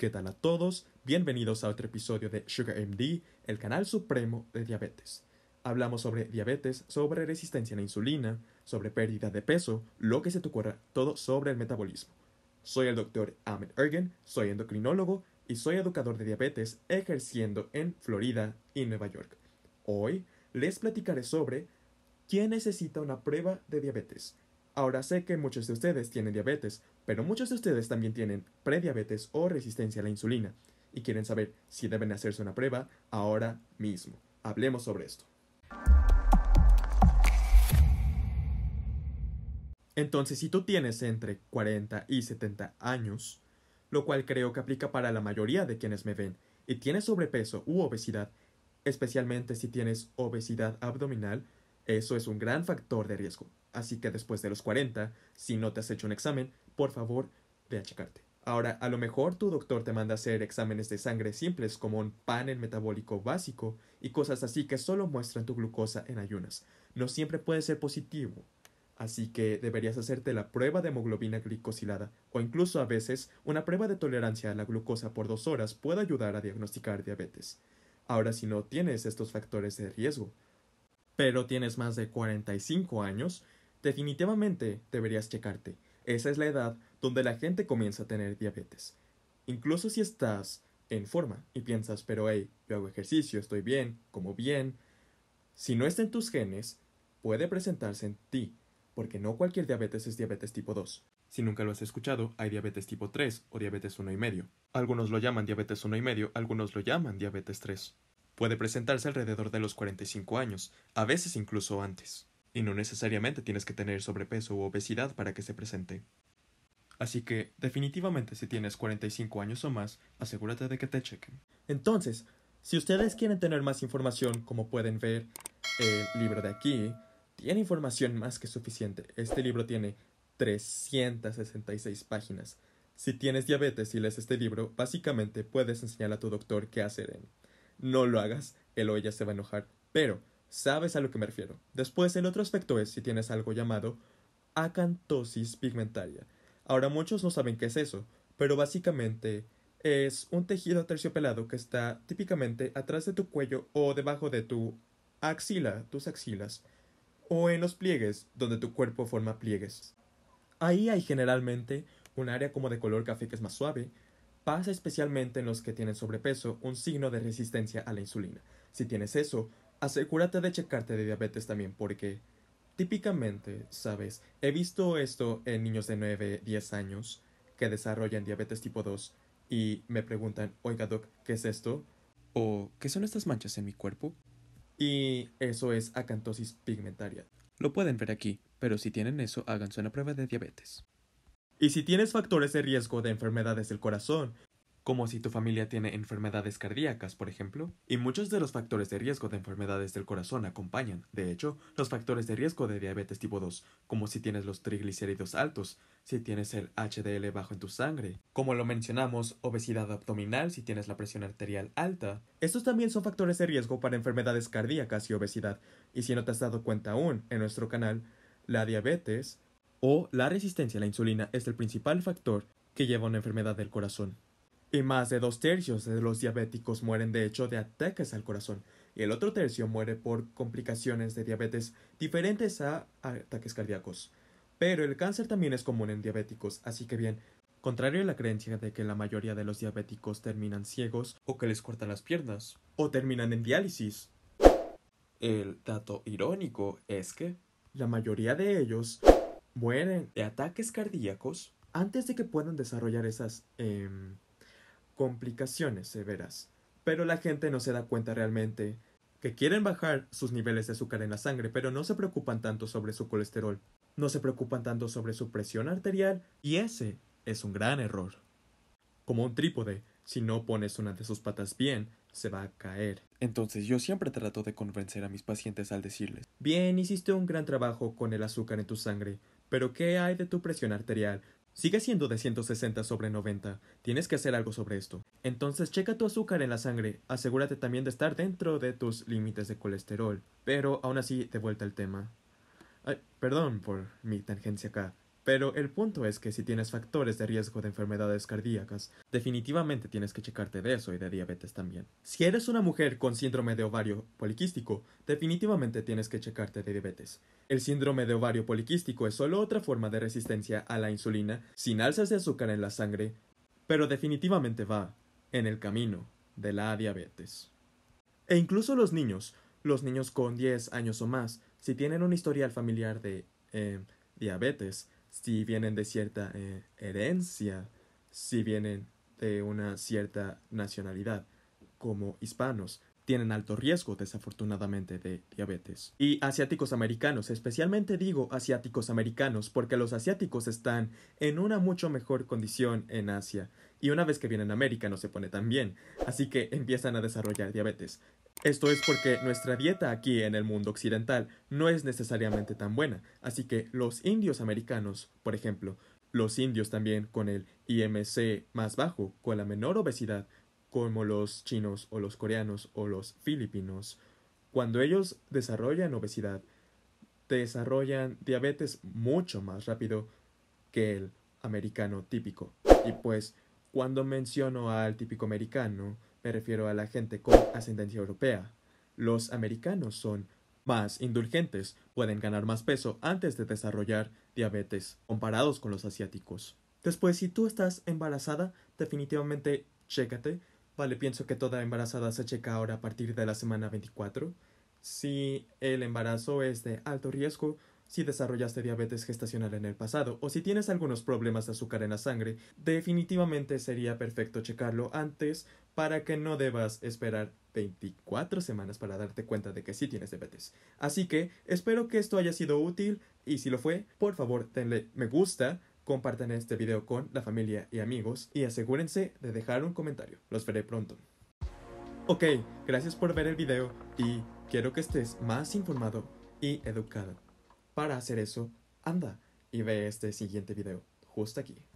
¿Qué tal a todos? Bienvenidos a otro episodio de SugarMD, el canal supremo de diabetes. Hablamos sobre diabetes, sobre resistencia a la insulina, sobre pérdida de peso, lo que se te ocurra, todo sobre el metabolismo. Soy el doctor Ahmed Ergen, soy endocrinólogo y soy educador de diabetes ejerciendo en Florida y Nueva York. Hoy les platicaré sobre quién necesita una prueba de diabetes, Ahora sé que muchos de ustedes tienen diabetes, pero muchos de ustedes también tienen prediabetes o resistencia a la insulina y quieren saber si deben hacerse una prueba ahora mismo. Hablemos sobre esto. Entonces, si tú tienes entre 40 y 70 años, lo cual creo que aplica para la mayoría de quienes me ven, y tienes sobrepeso u obesidad, especialmente si tienes obesidad abdominal, eso es un gran factor de riesgo. Así que después de los 40, si no te has hecho un examen, por favor, ve a checarte. Ahora, a lo mejor tu doctor te manda a hacer exámenes de sangre simples como un panel metabólico básico y cosas así que solo muestran tu glucosa en ayunas. No siempre puede ser positivo. Así que deberías hacerte la prueba de hemoglobina glicosilada o incluso a veces una prueba de tolerancia a la glucosa por dos horas puede ayudar a diagnosticar diabetes. Ahora, si no tienes estos factores de riesgo, pero tienes más de 45 años, definitivamente deberías checarte. Esa es la edad donde la gente comienza a tener diabetes. Incluso si estás en forma y piensas, pero hey, yo hago ejercicio, estoy bien, como bien. Si no está en tus genes, puede presentarse en ti, porque no cualquier diabetes es diabetes tipo 2. Si nunca lo has escuchado, hay diabetes tipo 3 o diabetes y medio. Algunos lo llaman diabetes y medio, algunos lo llaman diabetes 3. Puede presentarse alrededor de los 45 años, a veces incluso antes, y no necesariamente tienes que tener sobrepeso u obesidad para que se presente. Así que, definitivamente si tienes 45 años o más, asegúrate de que te chequen. Entonces, si ustedes quieren tener más información, como pueden ver, el libro de aquí tiene información más que suficiente. Este libro tiene 366 páginas. Si tienes diabetes y lees este libro, básicamente puedes enseñar a tu doctor qué hacer en no lo hagas, él o ella se va a enojar, pero sabes a lo que me refiero. Después, el otro aspecto es si tienes algo llamado acantosis pigmentaria. Ahora muchos no saben qué es eso, pero básicamente es un tejido terciopelado que está típicamente atrás de tu cuello o debajo de tu axila, tus axilas, o en los pliegues, donde tu cuerpo forma pliegues. Ahí hay generalmente un área como de color café que es más suave, Pasa especialmente en los que tienen sobrepeso, un signo de resistencia a la insulina. Si tienes eso, asegúrate de checarte de diabetes también porque típicamente, sabes, he visto esto en niños de 9, 10 años que desarrollan diabetes tipo 2 y me preguntan, oiga doc, ¿qué es esto? ¿O qué son estas manchas en mi cuerpo? Y eso es acantosis pigmentaria. Lo pueden ver aquí, pero si tienen eso, háganse una prueba de diabetes. Y si tienes factores de riesgo de enfermedades del corazón, como si tu familia tiene enfermedades cardíacas, por ejemplo, y muchos de los factores de riesgo de enfermedades del corazón acompañan, de hecho, los factores de riesgo de diabetes tipo 2, como si tienes los triglicéridos altos, si tienes el HDL bajo en tu sangre, como lo mencionamos, obesidad abdominal si tienes la presión arterial alta. Estos también son factores de riesgo para enfermedades cardíacas y obesidad, y si no te has dado cuenta aún, en nuestro canal, la diabetes o la resistencia a la insulina es el principal factor que lleva a una enfermedad del corazón. Y más de dos tercios de los diabéticos mueren de hecho de ataques al corazón, y el otro tercio muere por complicaciones de diabetes diferentes a ataques cardíacos. Pero el cáncer también es común en diabéticos, así que bien, contrario a la creencia de que la mayoría de los diabéticos terminan ciegos o que les cortan las piernas, o terminan en diálisis. El dato irónico es que la mayoría de ellos mueren de ataques cardíacos antes de que puedan desarrollar esas em, complicaciones severas. Pero la gente no se da cuenta realmente que quieren bajar sus niveles de azúcar en la sangre, pero no se preocupan tanto sobre su colesterol, no se preocupan tanto sobre su presión arterial, y ese es un gran error. Como un trípode, si no pones una de sus patas bien, se va a caer. Entonces yo siempre trato de convencer a mis pacientes al decirles, bien, hiciste un gran trabajo con el azúcar en tu sangre, pero ¿qué hay de tu presión arterial? Sigue siendo de 160 sobre 90. Tienes que hacer algo sobre esto. Entonces checa tu azúcar en la sangre. Asegúrate también de estar dentro de tus límites de colesterol. Pero aún así, de vuelta al tema. perdón por mi tangencia acá. Pero el punto es que si tienes factores de riesgo de enfermedades cardíacas, definitivamente tienes que checarte de eso y de diabetes también. Si eres una mujer con síndrome de ovario poliquístico, definitivamente tienes que checarte de diabetes. El síndrome de ovario poliquístico es solo otra forma de resistencia a la insulina sin alzas de azúcar en la sangre, pero definitivamente va en el camino de la diabetes. E incluso los niños, los niños con 10 años o más, si tienen un historial familiar de eh, diabetes, si vienen de cierta eh, herencia, si vienen de una cierta nacionalidad, como hispanos tienen alto riesgo, desafortunadamente, de diabetes. Y asiáticos americanos, especialmente digo asiáticos americanos, porque los asiáticos están en una mucho mejor condición en Asia. Y una vez que vienen a América no se pone tan bien, así que empiezan a desarrollar diabetes. Esto es porque nuestra dieta aquí en el mundo occidental no es necesariamente tan buena, así que los indios americanos, por ejemplo, los indios también con el IMC más bajo, con la menor obesidad, como los chinos o los coreanos o los filipinos, cuando ellos desarrollan obesidad, desarrollan diabetes mucho más rápido que el americano típico. Y pues, cuando menciono al típico americano, me refiero a la gente con ascendencia europea. Los americanos son más indulgentes, pueden ganar más peso antes de desarrollar diabetes, comparados con los asiáticos. Después, si tú estás embarazada, definitivamente chécate Vale, pienso que toda embarazada se checa ahora a partir de la semana 24. Si el embarazo es de alto riesgo, si desarrollaste diabetes gestacional en el pasado o si tienes algunos problemas de azúcar en la sangre, definitivamente sería perfecto checarlo antes para que no debas esperar 24 semanas para darte cuenta de que sí tienes diabetes. Así que espero que esto haya sido útil y si lo fue, por favor denle me gusta compartan este video con la familia y amigos y asegúrense de dejar un comentario. Los veré pronto. Ok, gracias por ver el video y quiero que estés más informado y educado. Para hacer eso, anda y ve este siguiente video, justo aquí.